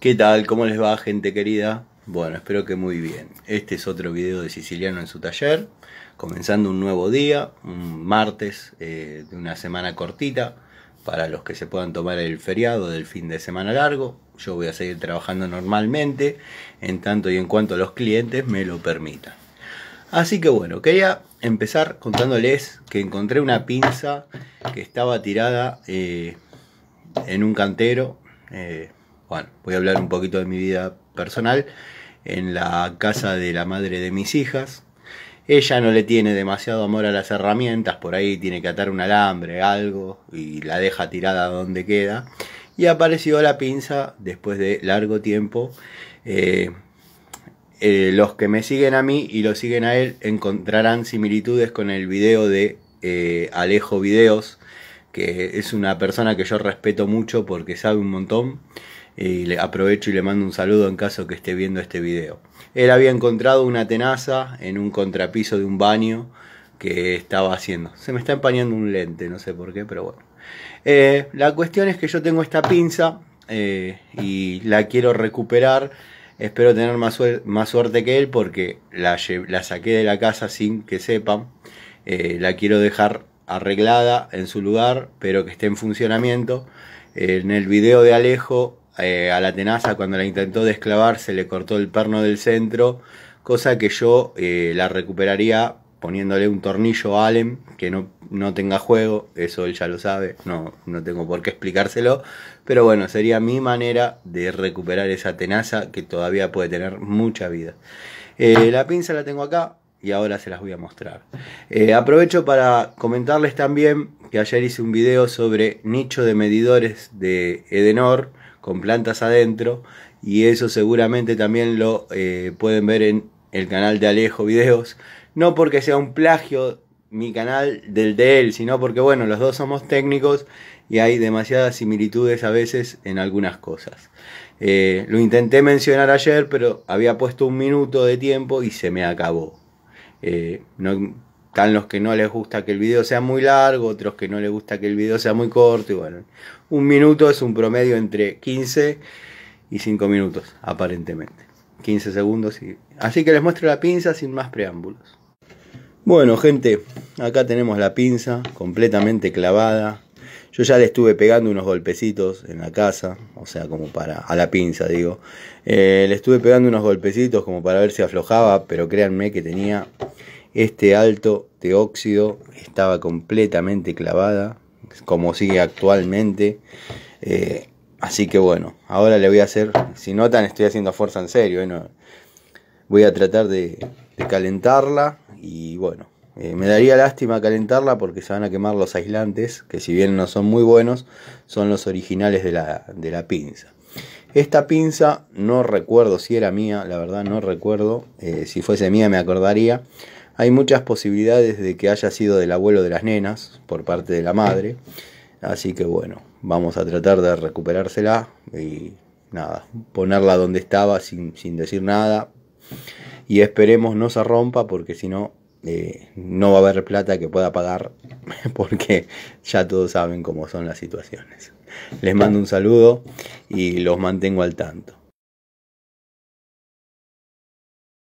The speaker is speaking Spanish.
¿Qué tal? ¿Cómo les va gente querida? Bueno, espero que muy bien. Este es otro video de Siciliano en su taller, comenzando un nuevo día, un martes eh, de una semana cortita, para los que se puedan tomar el feriado del fin de semana largo. Yo voy a seguir trabajando normalmente, en tanto y en cuanto los clientes me lo permitan. Así que bueno, quería empezar contándoles que encontré una pinza que estaba tirada eh, en un cantero. Eh, bueno, voy a hablar un poquito de mi vida personal en la casa de la madre de mis hijas. Ella no le tiene demasiado amor a las herramientas, por ahí tiene que atar un alambre, algo, y la deja tirada donde queda. Y apareció la pinza después de largo tiempo. Eh, eh, los que me siguen a mí y lo siguen a él encontrarán similitudes con el video de eh, Alejo Videos, que es una persona que yo respeto mucho porque sabe un montón y le aprovecho y le mando un saludo en caso que esté viendo este video. Él había encontrado una tenaza en un contrapiso de un baño que estaba haciendo. Se me está empañando un lente, no sé por qué, pero bueno. Eh, la cuestión es que yo tengo esta pinza eh, y la quiero recuperar. Espero tener más, más suerte que él porque la, saqué de la casa sin que sepan. Eh, la quiero dejar arreglada en su lugar, pero que esté en funcionamiento. En el video de Alejo eh, a la tenaza cuando la intentó desclavar se le cortó el perno del centro, cosa que yo eh, la recuperaría poniéndole un tornillo a Allen que no, tenga juego, eso él ya lo sabe, no, tengo por qué explicárselo, pero bueno, sería mi manera de recuperar esa tenaza que todavía puede tener mucha vida. Eh, la pinza la tengo acá y ahora se las voy a mostrar. aprovecho para comentarles también que ayer hice un video sobre nicho de medidores de Edenor, con plantas adentro y eso seguramente también lo eh, pueden ver en el canal de Alejo Videos. No porque sea un plagio mi canal del de él, sino porque bueno, los dos somos técnicos y hay demasiadas similitudes a veces en algunas cosas. Eh, lo intenté mencionar ayer, pero había puesto un minuto de tiempo y se me acabó. Eh, no están los que no les gusta que el video sea muy largo, otros que no les gusta que el video sea muy corto. Y bueno, un minuto es un promedio entre 15 y 5 minutos, aparentemente. 15 segundos. Y... Así que les muestro la pinza sin más preámbulos. Bueno, gente, acá tenemos la pinza completamente clavada. Yo ya le estuve pegando unos golpecitos en la casa, o sea, como para, a la pinza digo. Eh, le estuve pegando unos golpecitos como para ver si aflojaba, pero créanme que tenía este alto de óxido estaba completamente clavada, como sigue actualmente. Eh, así que bueno, ahora le voy a hacer, si notan estoy haciendo fuerza en serio, eh, voy a tratar de, calentarla y bueno, eh, me daría lástima calentarla porque se van a quemar los aislantes, que si bien no son muy buenos, son los originales de la, de la pinza. Esta pinza no recuerdo si era mía, la verdad no recuerdo, si fuese mía me acordaría hay muchas posibilidades de que haya sido del abuelo de las nenas, por parte de la madre. Así que bueno, vamos a tratar de recuperársela y nada, ponerla donde estaba sin, decir nada. Y esperemos no se rompa porque si no, eh, no va a haber plata que pueda pagar porque ya todos saben cómo son las situaciones. Les mando un saludo y los mantengo al tanto.